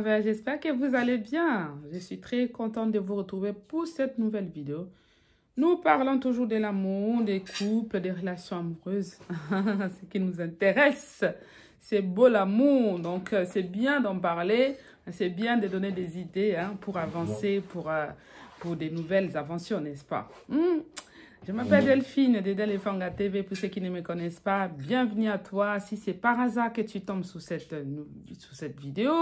Ben, j'espère que vous allez bien. Je suis très contente de vous retrouver pour cette nouvelle vidéo. Nous parlons toujours de l'amour, des couples, des relations amoureuses. Ce qui nous intéresse, c'est beau l'amour. Donc, euh, c'est bien d'en parler. C'est bien de donner des idées hein, pour avancer, pour, euh, pour des nouvelles aventures, n'est-ce pas hmm. Je m'appelle Delphine de Delphanga TV. Pour ceux qui ne me connaissent pas, bienvenue à toi. Si c'est par hasard que tu tombes sous cette, euh, sous cette vidéo,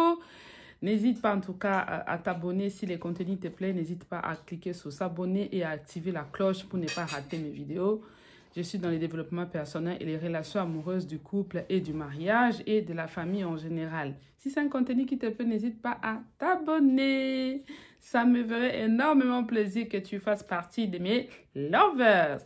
N'hésite pas en tout cas à, t'abonner si les contenus te plaît. N'hésite pas à cliquer sur s'abonner et à activer la cloche pour ne pas rater mes vidéos. Je suis dans le développement personnel et les relations amoureuses du couple et du mariage et de la famille en général. Si c'est un contenu qui te plaît, n'hésite pas à t'abonner. Ça me ferait énormément plaisir que tu fasses partie de mes lovers.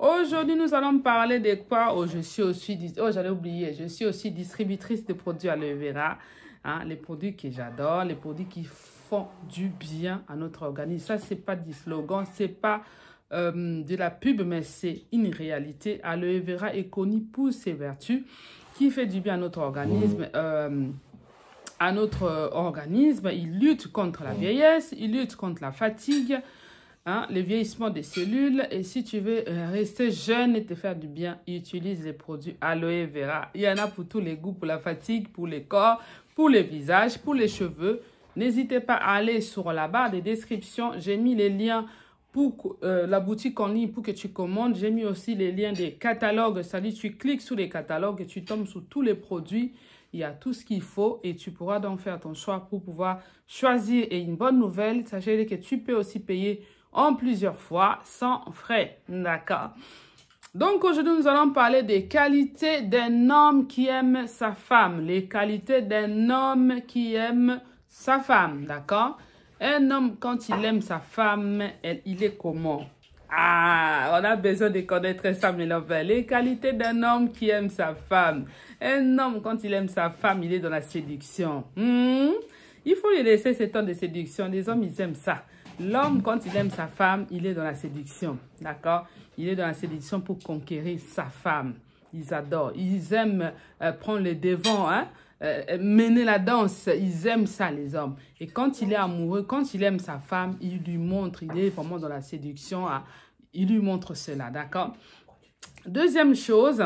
Aujourd'hui, nous allons parler de quoi Oh, je suis aussi, oh, j'allais oublier, je suis aussi distributrice de produits à l'Evera. Hein, les produits que j'adore, les produits qui font du bien à notre organisme. Ça, n'est pas du slogan, n'est pas euh, de la pub, mais c'est une réalité. Aloe vera est connu pour ses vertus, qui fait du bien à notre organisme. Mmh. Euh, à notre euh, organisme, il lutte contre la mmh. vieillesse, il lutte contre la fatigue, hein, le vieillissement des cellules. Et si tu veux rester jeune et te faire du bien, utilise les produits aloe vera. Il y en a pour tous les goûts, pour la fatigue, pour les corps, pour les visages, pour les cheveux, n'hésitez pas à aller sur la barre de description. J'ai mis les liens pour euh, la boutique en ligne pour que tu commandes. J'ai mis aussi les liens des catalogues. cest à tu cliques sur les catalogues et tu tombes sur tous les produits. Il y a tout ce qu'il faut et tu pourras donc faire ton choix pour pouvoir choisir. Et une bonne nouvelle, sachez que tu peux aussi payer en plusieurs fois sans frais. D'accord donc aujourd'hui, nous allons parler des qualités d'un homme qui aime sa femme. Les qualités d'un homme qui aime sa femme, d'accord Un homme, quand il aime sa femme, il est comment ah, on a besoin de connaître ça, mes lovers. Les qualités d'un homme qui aime sa femme. Un homme, quand il aime sa femme, il est dans la séduction. Hmm? Il faut lui laisser ce temps de séduction. Les hommes, ils aiment ça. L'homme, quand il aime sa femme, il est dans la séduction. D'accord Il est dans la séduction pour conquérir sa femme. Ils adorent. Ils aiment euh, prendre les devants, hein? Euh, euh, mener la danse. Ils aiment ça, les hommes. Et quand il est amoureux, quand il aime sa femme, il lui montre, il est vraiment dans la séduction. Hein. Il lui montre cela, d'accord Deuxième chose,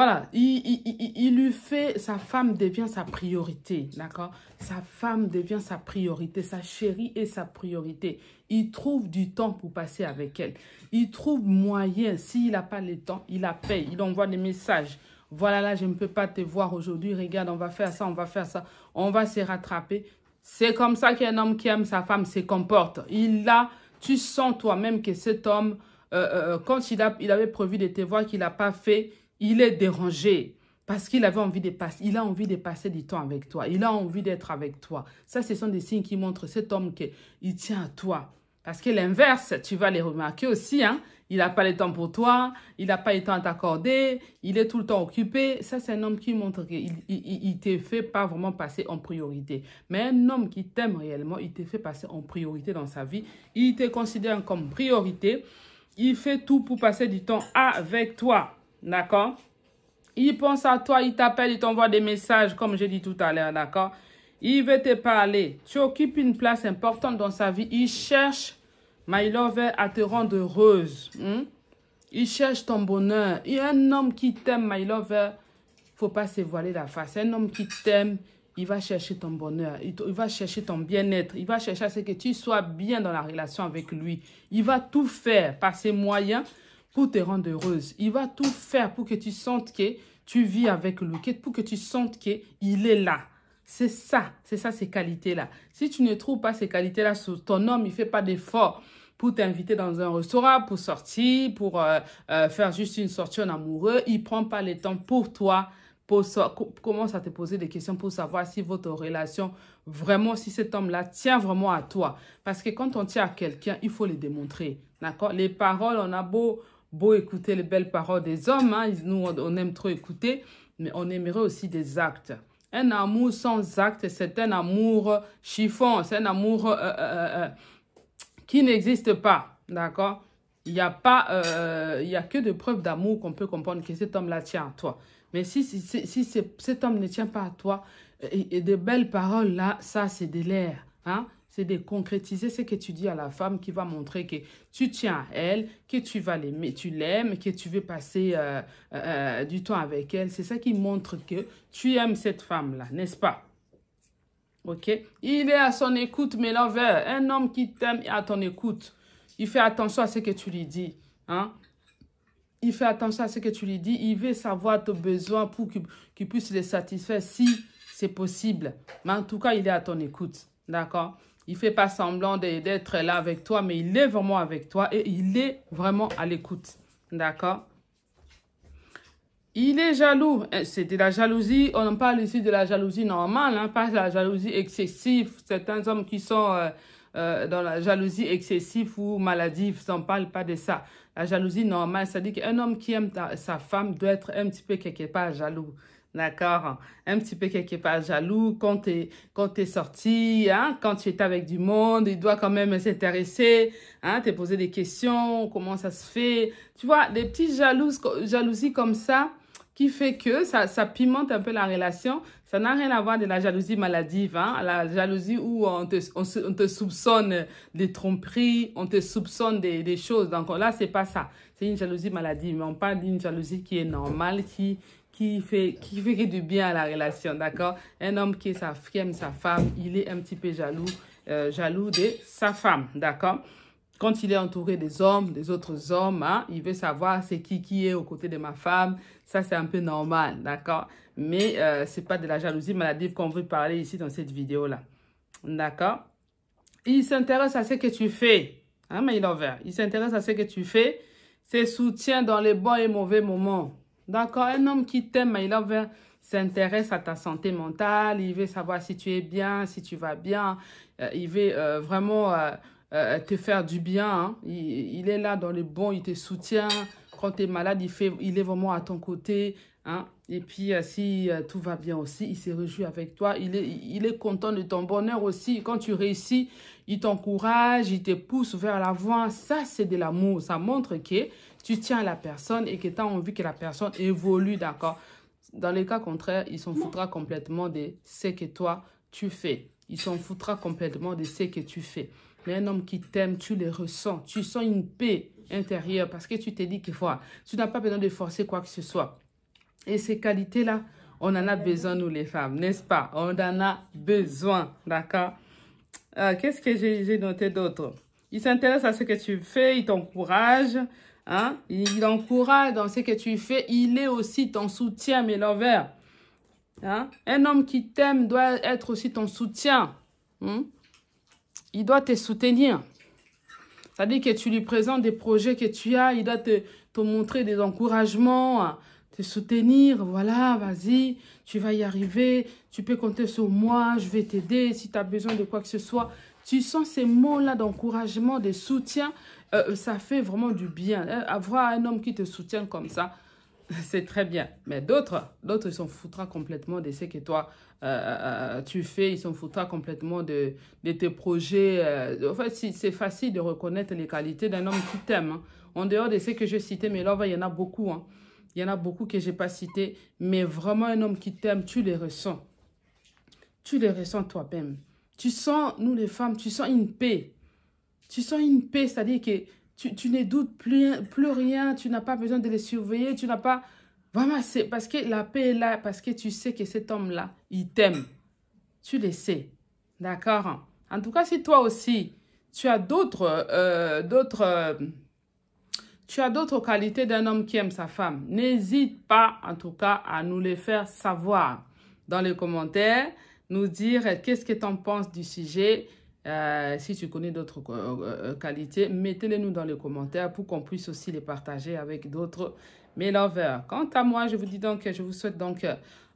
voilà, il, lui fait, sa femme devient sa priorité, d'accord Sa femme devient sa priorité, sa chérie est sa priorité. Il trouve du temps pour passer avec elle. Il trouve moyen, s'il n'a pas le temps, il appelle, il envoie des messages. Voilà, là, je ne peux pas te voir aujourd'hui, regarde, on va faire ça, on va faire ça, on va se rattraper. C'est comme ça qu'un homme qui aime sa femme se comporte. Il a, tu sens toi-même que cet homme, euh, euh, euh, quand il, il avait prévu de te voir, qu'il n'a pas fait, il est dérangé parce qu'il avait envie de passer, il a envie de passer du temps avec toi, il a envie d'être avec toi. Ça, ce sont des signes qui montrent cet homme qu'il tient à toi. Parce que l'inverse, tu vas les remarquer aussi, hein? il n'a pas le temps pour toi, il n'a pas le temps à t'accorder, il est tout le temps occupé. Ça, c'est un homme qui montre qu'il ne te fait pas vraiment passer en priorité. Mais un homme qui t'aime réellement, il te fait passer en priorité dans sa vie, il te considère comme priorité, il fait tout pour passer du temps avec toi. D'accord Il pense à toi, il t'appelle, il t'envoie des messages, comme j'ai dit tout à l'heure, d'accord Il veut te parler. Tu occupes une place importante dans sa vie. Il cherche, my love, à te rendre heureuse. Hmm? Il cherche ton bonheur. Il un homme qui t'aime, my lover. faut pas se voiler la face. Un homme qui t'aime, il va chercher ton bonheur. Il, il va chercher ton bien-être. Il va chercher à ce que tu sois bien dans la relation avec lui. Il va tout faire par ses moyens pour te rendre heureuse. Il va tout faire pour que tu sentes que tu vis avec lui, pour que tu sentes qu'il est là. C'est ça, c'est ça ces qualités-là. Si tu ne trouves pas ces qualités-là sur ton homme, il ne fait pas d'effort pour t'inviter dans un restaurant, pour sortir, pour euh, euh, faire juste une sortie en amoureux. Il ne prend pas le temps pour toi, pour commence à te poser des questions pour savoir si votre relation, vraiment, si cet homme-là tient vraiment à toi. Parce que quand on tient à quelqu'un, il faut le démontrer. D'accord Les paroles, on a beau, beau écouter les belles paroles des hommes, hein, nous on aime trop écouter, mais on aimerait aussi des actes. Un amour sans actes, c'est un amour euh, chiffon, c'est un amour euh, euh, qui n'existe pas, d'accord Il n'y a pas, il y a que des preuves d'amour qu'on peut comprendre que cet homme-là tient à toi. Mais si, si, cet homme ne tient pas à toi, et, et de belles paroles là, ça c'est de l'air, hein c'est de concrétiser ce que tu dis à la femme qui va montrer que tu tiens à elle, que tu vas l'aimer, tu l'aimes, que tu veux passer euh, euh, euh, du temps avec elle. C'est ça qui montre que tu aimes cette femme-là, n'est-ce pas? OK? Il est à son écoute, mais l'envers, un homme qui t'aime est à ton écoute. Il fait attention à ce que tu lui dis. Hein? Il fait attention à ce que tu lui dis. Il veut savoir tes besoins pour qu'il puisse les satisfaire si c'est possible. Mais en tout cas, il est à ton écoute. D'accord il fait pas semblant d'être là avec toi, mais il est vraiment avec toi et il est vraiment à l'écoute. D'accord il est jaloux. Eh, c'est de la jalousie. On parle ici de la jalousie normale, hein. pas de la jalousie excessive. Certains hommes qui sont euh, euh, dans la jalousie excessive ou maladive, on ne parle pas de ça. La jalousie normale, ça dit dire qu'un homme qui aime sa femme doit être un petit peu quelque part jaloux. D'accord Un petit peu quelque part jaloux quand tu es, quand es sorti, hein? quand tu es avec du monde, il doit quand même s'intéresser, hein? te poser des questions, comment ça se fait. Tu vois, des petites jalouses, jalousies comme ça qui fait que ça, pimente un peu la relation. Ça n'a rien à voir de la jalousie maladive, hein? la jalousie où on te, on, te soupçonne des tromperies, on te soupçonne des, des choses. Donc là, c'est pas ça. C'est une jalousie maladive, mais on parle d'une jalousie qui est normale, qui, qui fait, qui du bien à la relation, d'accord Un homme qui, aime sa femme, il est un petit peu jaloux, euh, jaloux de sa femme, d'accord quand il est entouré des hommes, des autres hommes, hein, il veut savoir c'est qui qui est aux côtés de ma femme. Ça, c'est un peu normal, d'accord Mais euh, ce n'est pas de la jalousie maladive qu'on veut parler ici dans cette vidéo-là, d'accord Il s'intéresse à ce que tu fais, hein, mais il Il s'intéresse à ce que tu fais, c'est soutien dans les bons et mauvais moments, D'accord Un homme qui t'aime, il s'intéresse à ta santé mentale, il veut savoir si tu es bien, si tu vas bien, euh, il veut euh, vraiment euh, te faire du bien. Hein. Il, est là dans le bon, il te soutient. Quand tu es malade, il, fait, il est vraiment à ton côté. Hein. Et puis, si tout va bien aussi, il se réjouit avec toi. Il est, il est content de ton bonheur aussi. Quand tu réussis, il t'encourage, il te pousse vers l'avant. Ça, c'est de l'amour. Ça montre que tu tiens la personne et que tu as envie que la personne évolue, d'accord Dans le cas contraire, il s'en foutra complètement de ce que toi, tu fais. Il s'en foutra complètement de ce que tu fais. Mais un homme qui t'aime, tu le ressens. Tu sens une paix intérieure parce que tu t'es dit que voilà, tu n'as pas besoin de forcer quoi que ce soit. Et ces qualités-là, on en a besoin, nous les femmes, n'est-ce pas? On en a besoin, d'accord? Euh, qu'est-ce que j'ai noté d'autre? Il s'intéresse à ce que tu fais, il t'encourage. Hein? Il encourage dans ce que tu fais. Il est aussi ton soutien, mais l'envers. Hein? Un homme qui t'aime doit être aussi ton soutien. Hein. Il doit te soutenir. C'est-à-dire que tu lui présentes des projets que tu as. Il doit te, te montrer des encouragements, hein, te soutenir. Voilà, vas-y, tu vas y arriver. Tu peux compter sur moi. Je vais t'aider si tu as besoin de quoi que ce soit tu sens ces mots-là d'encouragement, de soutien, euh, euh, ça fait vraiment du bien. Euh, avoir un homme qui te soutient comme ça, c'est très bien. Mais d'autres, d'autres, ils s'en foutront complètement de ce que toi, tu fais. Ils s'en foutront complètement de, tes projets. En fait, c'est facile de reconnaître les qualités d'un homme qui t'aime. Hein. En dehors de ce que j'ai cité, mais là, il y en a beaucoup. Hein. Il y en a beaucoup que je n'ai pas cité. Mais vraiment, un homme qui t'aime, tu les ressens. Tu les ressens toi-même. Tu sens, nous les femmes, tu sens une paix. Tu sens une paix, c'est-à-dire que tu, tu ne doutes plus, plus rien, tu n'as pas besoin de les surveiller, tu n'as pas... Vraiment, c'est parce que la paix est là, parce que tu sais que cet homme-là, il t'aime. Tu le sais. D'accord En tout cas, si toi aussi, tu as d'autres... Euh, d'autres tu as d'autres qualités d'un homme qui aime sa femme. N'hésite pas, en tout cas, à nous les faire savoir dans les commentaires nous dire qu'est-ce que tu en penses du sujet. Euh, si tu connais d'autres euh, euh, qualités, mettez-les nous dans les commentaires pour qu'on puisse aussi les partager avec d'autres mes lovers. Quant à moi, je vous dis donc, je vous souhaite donc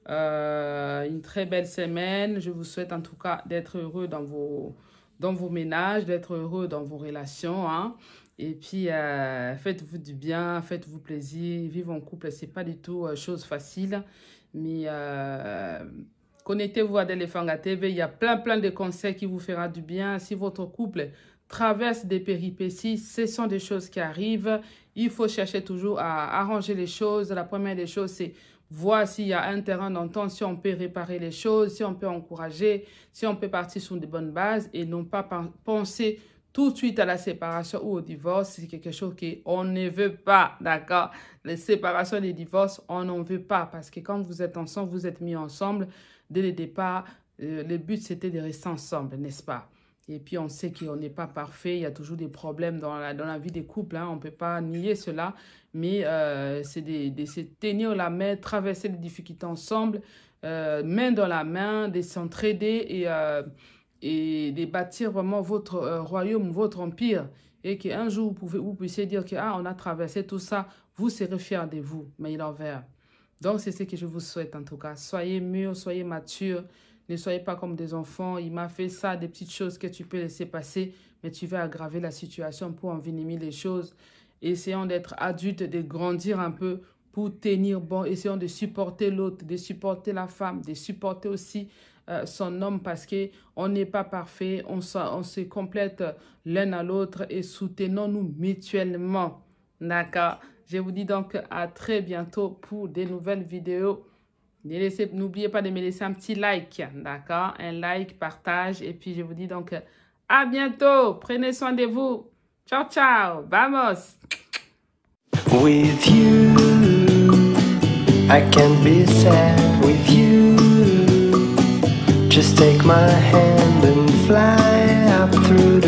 une très belle semaine. Je vous souhaite en tout cas d'être heureux dans vos, dans vos ménages, d'être heureux dans vos relations. Hein. Et puis, faites-vous du bien, faites-vous plaisir. Vivre en couple, c'est pas du tout chose facile, mais Connectez-vous à Delefanga TV. Il y a plein, plein de conseils qui vous fera du bien. Si votre couple traverse des péripéties, ce sont des choses qui arrivent. Il faut chercher toujours à arranger les choses. La première des choses, c'est voir s'il y a un terrain d'entente, si on peut réparer les choses, si on peut encourager, si on peut partir sur de bonnes bases et non pas penser tout de suite à la séparation ou au divorce, c'est quelque chose qu'on ne veut pas, d'accord Les séparations, les divorces, on n'en veut pas parce que quand vous êtes ensemble, vous êtes mis ensemble, Dès le départ, euh, le but, c'était de rester ensemble, n'est-ce pas Et puis, on sait qu'on n'est pas parfait. Il y a toujours des problèmes dans la, vie des couples. Hein. on ne peut pas nier cela. Mais euh, c'est de, se tenir la main, traverser les difficultés ensemble, euh, main dans la main, de s'entraider et, et de bâtir vraiment votre royaume, votre empire et qu'un jour vous, pouvez, vous puissiez dire que ah, on a traversé tout ça, vous serez fiers de vous, mais il en envers. Donc, c'est ce que je vous souhaite en tout cas. Soyez mûrs, soyez matures. Ne soyez pas comme des enfants. Il m'a fait ça, des petites choses que tu peux laisser passer, mais tu vas aggraver la situation pour envenimer les choses. Essayons d'être adultes, de grandir un peu pour tenir bon. Essayons de supporter l'autre, de supporter la femme, de supporter aussi euh, son homme parce que on n'est pas parfait. On se, on se complète euh, l'un à l'autre et soutenons-nous mutuellement. D'accord je vous dis donc à très bientôt pour des nouvelles vidéos. N'oubliez pas de me laisser un petit like, d'accord? Un like, partage. Et puis, je vous dis donc à bientôt. Prenez soin de vous. Ciao, ciao. Vamos. With you, I can be sad with you. Just take my hand and fly up through